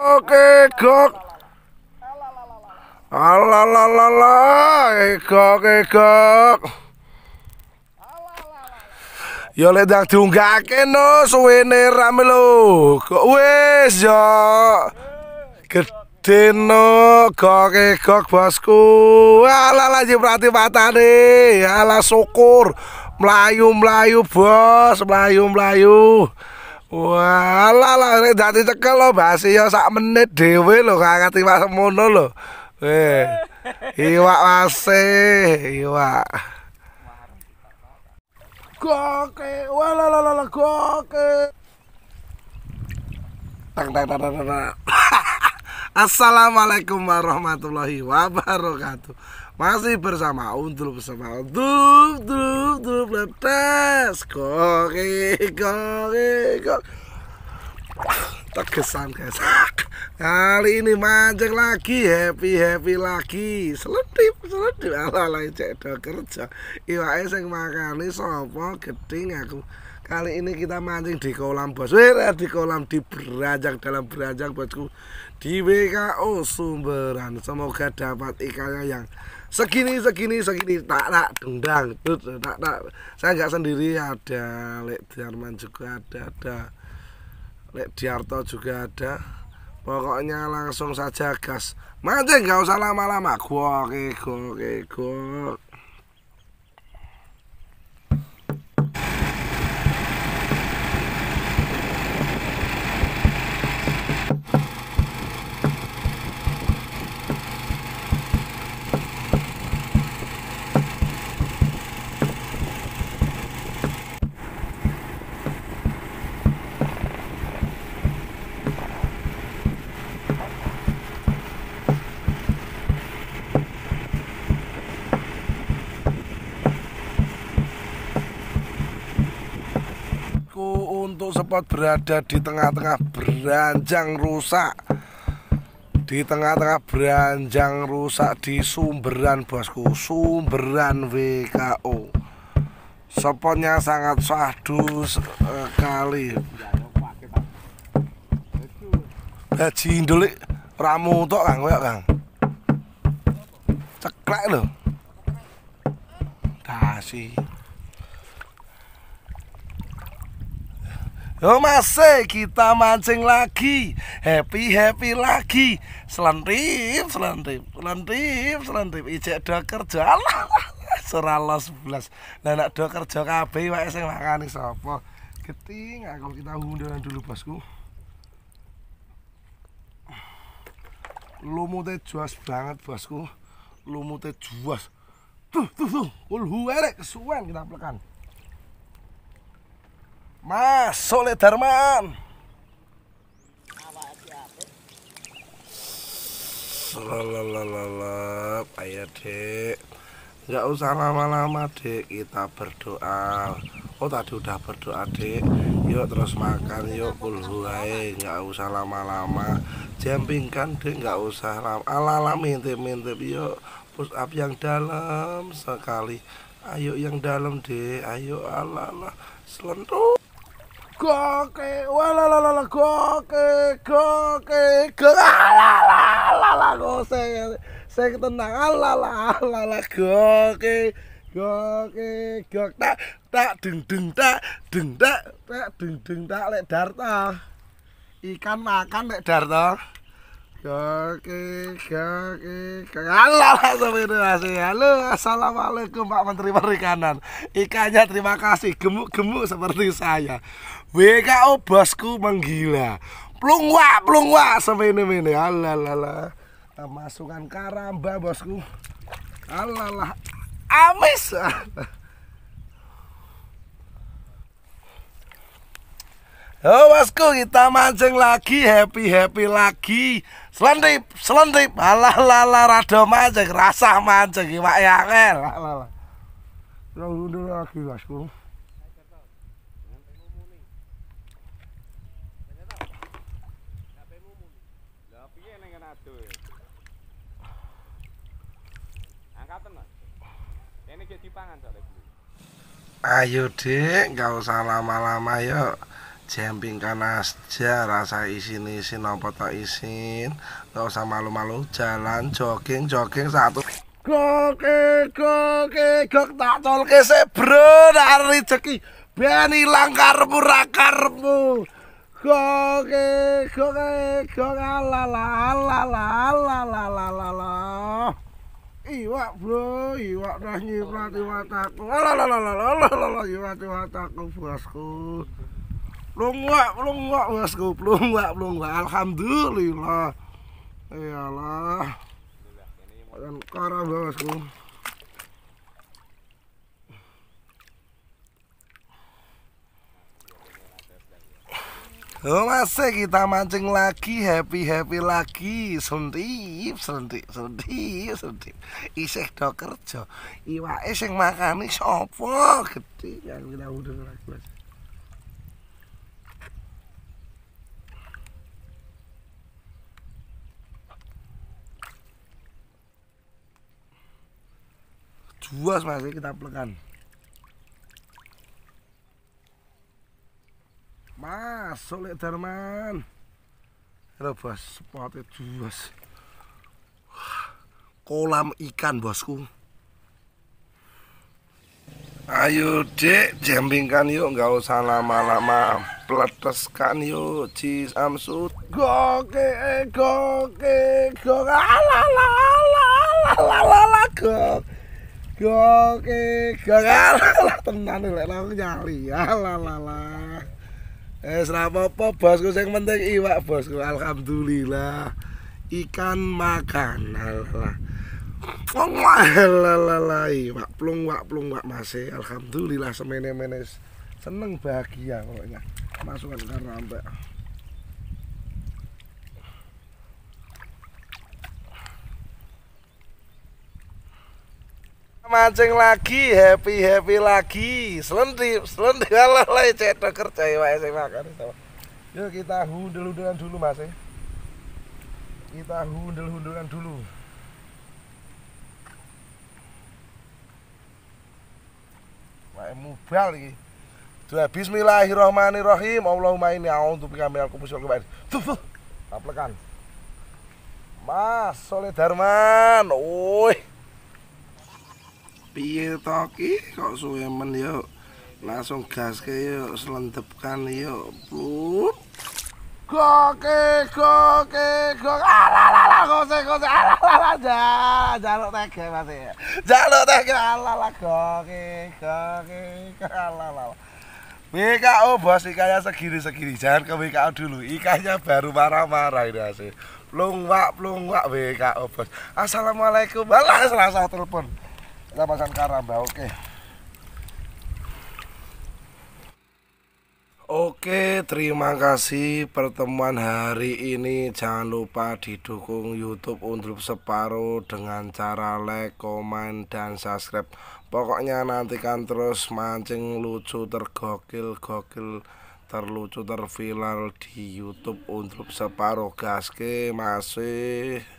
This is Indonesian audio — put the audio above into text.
Oke, gok. Alalalala, gok, gok. oke lek ndang diunggahke no suwene rame lho. Kok wis ya. Gede no gok kok bosku. Alalah jibrati patane. Ala syukur. Melayu-melayu bos, melayu-melayu. Walah lah nek dadi cekel lo bahas ya sak menit dhewe lho kakak iwak semono lho. Weh. Iwa wase, iwa. Goke, walah lah lah goke. Tang tang tang tang. Assalamualaikum warahmatullahi wabarakatuh Masih bersama Undul bersama Undul Undul Undul Lepas Kori Kori tak Tegesan guys Kali ini mancing lagi Happy happy lagi Seledip seledip Alah lah cek do kerja Iwaknya yang makan ini Sopo geding aku Kali ini kita mancing di kolam bos. Wira di kolam di beranjak dalam beranjak bosku. Di WKO Sumberan. Semoga dapat ikannya yang segini segini segini tak tak dendang tut tak tak. Saya nggak sendiri ada Lek Diarman juga ada ada Lek Diarto juga ada. Pokoknya langsung saja gas. Mancing nggak usah lama-lama. Gok, oke gok. untuk spot berada di tengah-tengah beranjang rusak di tengah-tengah beranjang rusak di sumberan bosku sumberan WKO spotnya sangat sahdu sekali Haji Indolik ramu tok kang kaya kang ceklek lho kasih Oh masih eh, kita mancing lagi Happy happy lagi Selantip selantip Selantip selantip Ijek do kerja Serala sebelas Lah nak do kerja kabeh Wak sing makani sapa Geting aku kita undangan dulu bosku Lumute juas banget bosku Lumute juas Tuh tuh tuh Ulhu erek kita plekan Mas Soleh Darman. Selalalalalap ayo dek. Nggak usah lama-lama dek, kita berdoa. Oh tadi udah berdoa dek. Yuk terus makan, yuk kulhuai. Nggak usah lama-lama. Jempingkan dek, nggak usah lama. ala mintip-mintip yuk. Push up yang dalam sekali. Ayo yang dalam dek, ayo alala ala Selentuh. coque, wala ah, la la la coque, coque, la ah, la la la la coque, coque, coque, tenang la la la la coque, coque, tak tak deng deng tak deng tak tak deng deng tak lek darta ikan makan lek darta Oke, oke, kalah sampai Halo, assalamualaikum Pak Menteri Perikanan. Ikannya terima kasih, gemuk-gemuk seperti saya. WKO bosku menggila. Plungwa, plungwa semini ini ini. Alalala, masukan karamba bosku. Alalah, amis. Oh bosku kita mancing lagi happy happy lagi Selendip, selendip. Alah lala rada mancing, rasah mancing iwak e angel. Alah. Lalu lagi Bosku. Ayo dik, nggak usah lama-lama yuk jempingkan aja rasa isin isin apa tak isin nggak usah malu-malu jalan jogging jogging satu goke goke gok tak tol kese bro dari rezeki ben hilang karepmu ra karepmu goke goke gok alala alala alala alala iwak bro iwak dah nyiprat iwak aku alala alala alala bosku Plonggak, plonggak gup, plonggak, plonggak. Alhamdulillah. Iyalah. Kalian karang gup oh, Masih eh, kita mancing lagi, happy-happy lagi Sentip, sentip, sentip, sentip Isih do kerja Iwa sing makan sopo Gede Ketiak kita udah lagi buas masih kita pelekan mas lek darman rebas sepatnya buas kolam ikan bosku ayo dek jembingkan yuk nggak usah lama-lama peleteskan yuk cheese amsut goke eh, goke goke alalala alalala goke Oke, gagal lah tenan lek aku nyali. Alalah. Eh, apa-apa bosku yang penting iwak bosku. Alhamdulillah. Ikan makan. Alalah. Alalah iwak plung wak plung wak masih. Alhamdulillah semene-mene seneng bahagia pokoknya. Masukan Mbak. mancing lagi happy happy lagi selendi selendi Allah lah cetok kerja ya saya makan yuk kita hundel hundelan dulu mas ya kita hundel hundelan dulu Wae mubal iki. Dua bismillahirrahmanirrahim. Allahumma inni a'udzu bika minal khubusi wal khaba'is. Tuh, aplekan. Mas Soleh Darman. Woi piye toki kok suwemen yuk ya langsung gas ke yuk ya, selendepkan yuk ya, plut goke goke goke alalala gose gose alalala jalan jaluk tege mati ya jaluk tege alala goke goke alalala WKO bos ikannya segini-segini jangan ke WKO dulu ikannya baru marah-marah ini wak plung wak WKO bos assalamualaikum balas langsung telepon Lapasan Karamba, oke. Okay. Oke, terima kasih pertemuan hari ini. Jangan lupa didukung YouTube Untuk Separuh dengan cara like, komen, dan subscribe. Pokoknya nantikan terus mancing lucu tergokil-gokil terlucu terviral di YouTube Untuk Separuh. Gaske masih.